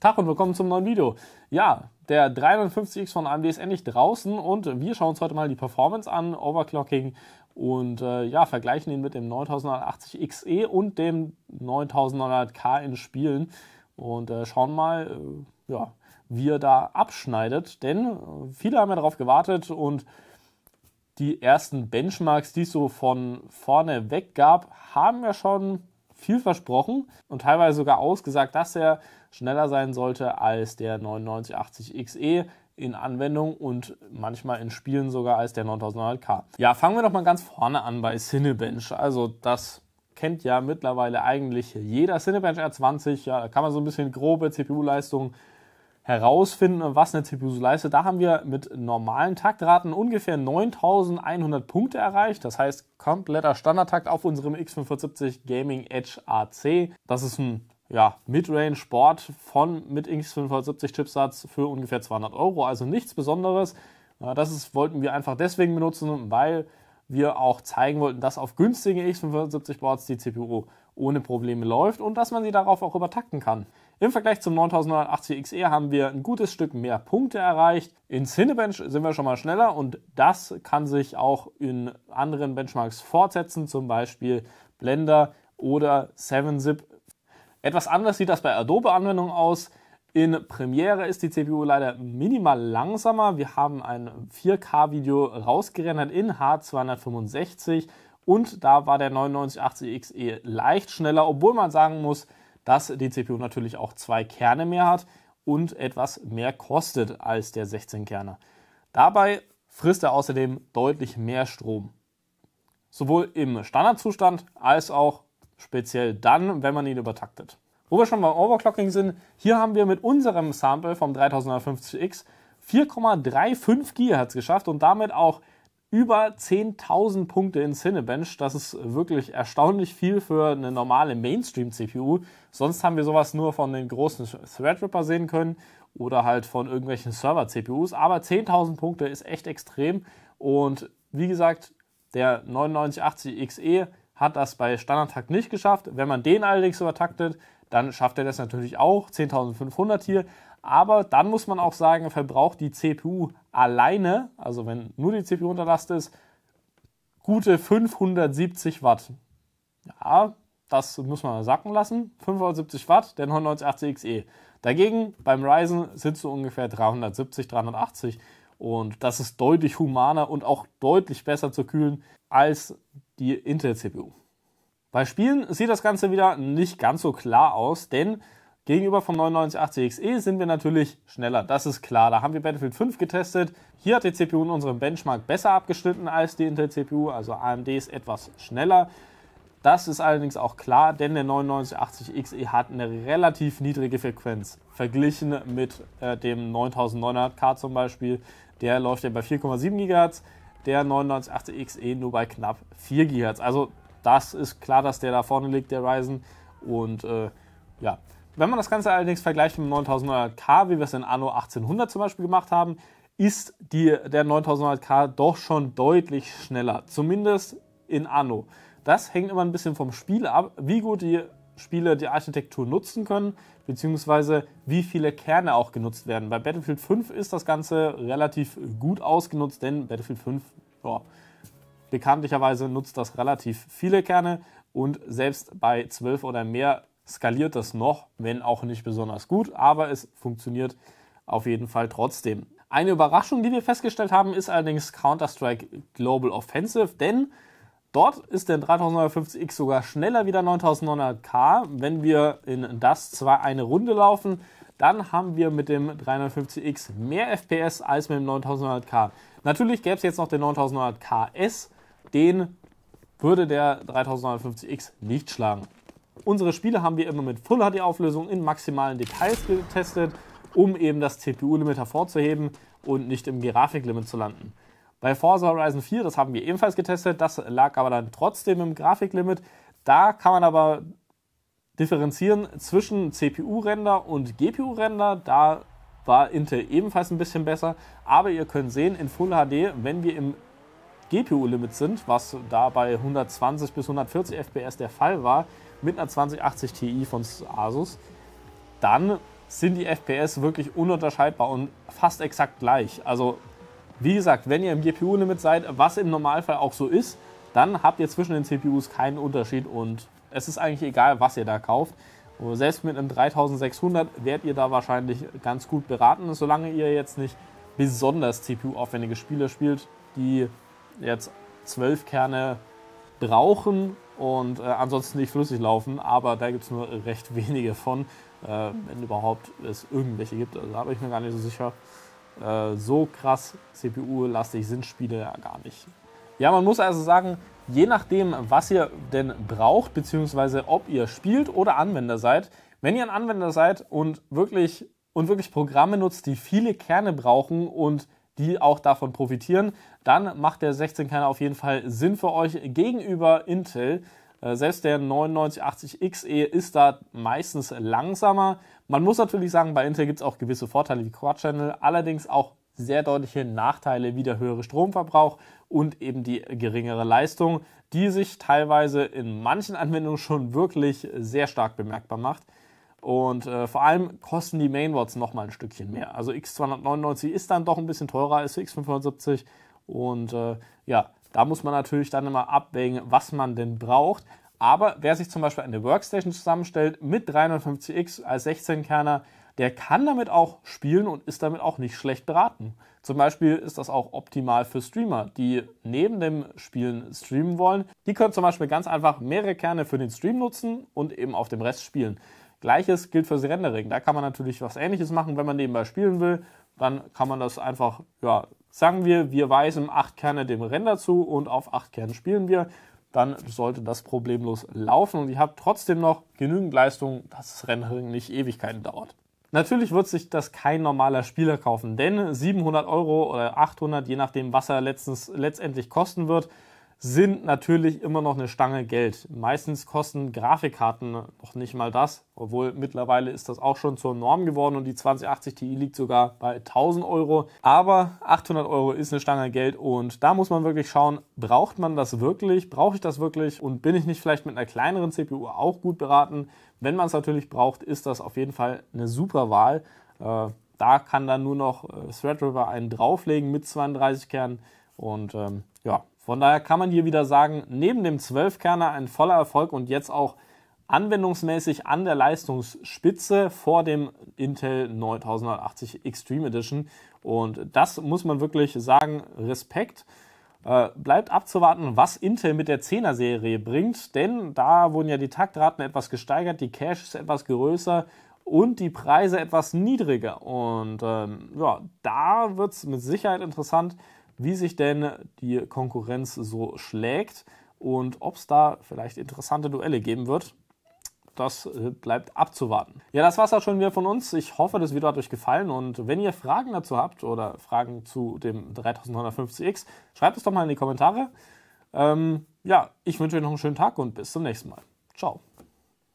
Tag und willkommen zum neuen Video. Ja, der 350X von AMD ist endlich draußen und wir schauen uns heute mal die Performance an, Overclocking und äh, ja, vergleichen ihn mit dem 9980 XE und dem 9900K in Spielen und äh, schauen mal, äh, ja, wie er da abschneidet, denn äh, viele haben ja darauf gewartet und die ersten Benchmarks, die es so von vorne weg gab, haben ja schon viel versprochen und teilweise sogar ausgesagt, dass er schneller sein sollte als der 9980 XE in Anwendung und manchmal in Spielen sogar als der 9900K. Ja, fangen wir doch mal ganz vorne an bei Cinebench. Also das kennt ja mittlerweile eigentlich jeder Cinebench R20. Ja, da kann man so ein bisschen grobe CPU-Leistung herausfinden, was eine CPU so leistet. Da haben wir mit normalen Taktraten ungefähr 9100 Punkte erreicht. Das heißt, kompletter Standardtakt auf unserem X570 Gaming Edge AC. Das ist ein ja, Midrange Sport von mit X570 Chipsatz für ungefähr 200 Euro. Also nichts Besonderes. Das ist, wollten wir einfach deswegen benutzen, weil wir auch zeigen wollten, dass auf günstigen X570 Boards die CPU ohne Probleme läuft und dass man sie darauf auch übertakten kann. Im Vergleich zum 9980 XE haben wir ein gutes Stück mehr Punkte erreicht. In Cinebench sind wir schon mal schneller und das kann sich auch in anderen Benchmarks fortsetzen, zum Beispiel Blender oder 7-Zip. Etwas anders sieht das bei Adobe-Anwendungen aus. In Premiere ist die CPU leider minimal langsamer. Wir haben ein 4K-Video rausgerendert in H265 und da war der 9980 XE leicht schneller, obwohl man sagen muss, dass die CPU natürlich auch zwei Kerne mehr hat und etwas mehr kostet als der 16-Kerner. Dabei frisst er außerdem deutlich mehr Strom. Sowohl im Standardzustand als auch speziell dann, wenn man ihn übertaktet. Wo wir schon beim Overclocking sind, hier haben wir mit unserem Sample vom 3950X 4,35 GHz geschafft und damit auch über 10.000 Punkte in Cinebench. Das ist wirklich erstaunlich viel für eine normale Mainstream-CPU. Sonst haben wir sowas nur von den großen Threadripper sehen können oder halt von irgendwelchen Server-CPUs. Aber 10.000 Punkte ist echt extrem. Und wie gesagt, der 9980 XE hat das bei Standardtakt nicht geschafft. Wenn man den allerdings übertaktet, dann schafft er das natürlich auch. 10.500 hier. Aber dann muss man auch sagen, verbraucht die CPU alleine, also wenn nur die CPU unter Last ist, gute 570 Watt. Ja, das muss man sacken lassen. 570 Watt, der 9980 XE. Dagegen beim Ryzen sind so ungefähr 370, 380. Und das ist deutlich humaner und auch deutlich besser zu kühlen als die Intel-CPU. Bei Spielen sieht das Ganze wieder nicht ganz so klar aus, denn Gegenüber vom 9980 XE sind wir natürlich schneller, das ist klar. Da haben wir Battlefield 5 getestet. Hier hat die CPU in unserem Benchmark besser abgeschnitten als die Intel CPU, also AMD ist etwas schneller. Das ist allerdings auch klar, denn der 9980 XE hat eine relativ niedrige Frequenz. Verglichen mit äh, dem 9900K zum Beispiel, der läuft ja bei 4,7 GHz, der 9980 XE nur bei knapp 4 GHz. Also das ist klar, dass der da vorne liegt, der Ryzen. Und äh, ja, wenn man das Ganze allerdings vergleicht mit dem 9900K, wie wir es in Anno 1800 zum Beispiel gemacht haben, ist die, der 9900K doch schon deutlich schneller. Zumindest in Anno. Das hängt immer ein bisschen vom Spiel ab, wie gut die Spieler die Architektur nutzen können, beziehungsweise wie viele Kerne auch genutzt werden. Bei Battlefield 5 ist das Ganze relativ gut ausgenutzt, denn Battlefield 5 ja, bekanntlicherweise nutzt das relativ viele Kerne und selbst bei 12 oder mehr skaliert das noch, wenn auch nicht besonders gut, aber es funktioniert auf jeden Fall trotzdem. Eine Überraschung, die wir festgestellt haben, ist allerdings Counter-Strike Global Offensive, denn dort ist der 3950X sogar schneller wie der 9900K. Wenn wir in das zwar eine Runde laufen, dann haben wir mit dem 3950 x mehr FPS als mit dem 9900K. Natürlich gäbe es jetzt noch den 9900KS, den würde der 3950X nicht schlagen. Unsere Spiele haben wir immer mit Full HD Auflösung in maximalen Details getestet, um eben das CPU-Limit hervorzuheben und nicht im Grafiklimit zu landen. Bei Forza Horizon 4, das haben wir ebenfalls getestet, das lag aber dann trotzdem im Grafiklimit. Da kann man aber differenzieren zwischen CPU-Render und GPU-Render. Da war Intel ebenfalls ein bisschen besser. Aber ihr könnt sehen, in Full HD, wenn wir im GPU-Limit sind, was da bei 120 bis 140 FPS der Fall war, mit einer 2080 Ti von Asus, dann sind die FPS wirklich ununterscheidbar und fast exakt gleich. Also wie gesagt, wenn ihr im GPU-Limit seid, was im Normalfall auch so ist, dann habt ihr zwischen den CPUs keinen Unterschied und es ist eigentlich egal, was ihr da kauft. Selbst mit einem 3600 werdet ihr da wahrscheinlich ganz gut beraten, solange ihr jetzt nicht besonders CPU-aufwendige Spiele spielt, die jetzt 12 Kerne brauchen, und äh, ansonsten nicht flüssig laufen, aber da gibt es nur recht wenige von, äh, wenn überhaupt es irgendwelche gibt. Also da bin ich mir gar nicht so sicher. Äh, so krass CPU-lastig sind Spiele ja gar nicht. Ja, man muss also sagen, je nachdem, was ihr denn braucht, beziehungsweise ob ihr spielt oder Anwender seid, wenn ihr ein Anwender seid und wirklich, und wirklich Programme nutzt, die viele Kerne brauchen und die auch davon profitieren, dann macht der 16-Kerner auf jeden Fall Sinn für euch gegenüber Intel. Äh, selbst der 9980XE ist da meistens langsamer. Man muss natürlich sagen, bei Intel gibt es auch gewisse Vorteile wie Quad-Channel, allerdings auch sehr deutliche Nachteile wie der höhere Stromverbrauch und eben die geringere Leistung, die sich teilweise in manchen Anwendungen schon wirklich sehr stark bemerkbar macht. Und äh, vor allem kosten die Mainboards nochmal ein Stückchen mehr. Also X299 ist dann doch ein bisschen teurer als X570. Und äh, ja, da muss man natürlich dann immer abwägen, was man denn braucht. Aber wer sich zum Beispiel eine Workstation zusammenstellt mit 350X als 16-Kerner, der kann damit auch spielen und ist damit auch nicht schlecht beraten. Zum Beispiel ist das auch optimal für Streamer, die neben dem Spielen streamen wollen. Die können zum Beispiel ganz einfach mehrere Kerne für den Stream nutzen und eben auf dem Rest spielen. Gleiches gilt fürs Rendering. Da kann man natürlich was ähnliches machen, wenn man nebenbei spielen will. Dann kann man das einfach, ja, sagen wir, wir weisen acht Kerne dem Render zu und auf acht Kernen spielen wir. Dann sollte das problemlos laufen und ihr habt trotzdem noch genügend Leistung, dass das Rendering nicht Ewigkeiten dauert. Natürlich wird sich das kein normaler Spieler kaufen, denn 700 Euro oder 800, je nachdem, was er letztens, letztendlich kosten wird, sind natürlich immer noch eine Stange Geld. Meistens kosten Grafikkarten noch nicht mal das, obwohl mittlerweile ist das auch schon zur Norm geworden und die 2080 Ti liegt sogar bei 1000 Euro. Aber 800 Euro ist eine Stange Geld und da muss man wirklich schauen, braucht man das wirklich, brauche ich das wirklich und bin ich nicht vielleicht mit einer kleineren CPU auch gut beraten? Wenn man es natürlich braucht, ist das auf jeden Fall eine super Wahl. Äh, da kann dann nur noch äh, Threadripper einen drauflegen mit 32 Kernen und ähm, ja, von daher kann man hier wieder sagen, neben dem 12-Kerner ein voller Erfolg und jetzt auch anwendungsmäßig an der Leistungsspitze vor dem Intel 9980 Extreme Edition. Und das muss man wirklich sagen, Respekt. Äh, bleibt abzuwarten, was Intel mit der 10er Serie bringt, denn da wurden ja die Taktraten etwas gesteigert, die Cache ist etwas größer und die Preise etwas niedriger. Und ähm, ja, da wird es mit Sicherheit interessant, wie sich denn die Konkurrenz so schlägt und ob es da vielleicht interessante Duelle geben wird. Das äh, bleibt abzuwarten. Ja, das war es auch schon wieder von uns. Ich hoffe, das Video hat euch gefallen und wenn ihr Fragen dazu habt oder Fragen zu dem 3950X, schreibt es doch mal in die Kommentare. Ähm, ja, ich wünsche euch noch einen schönen Tag und bis zum nächsten Mal. Ciao.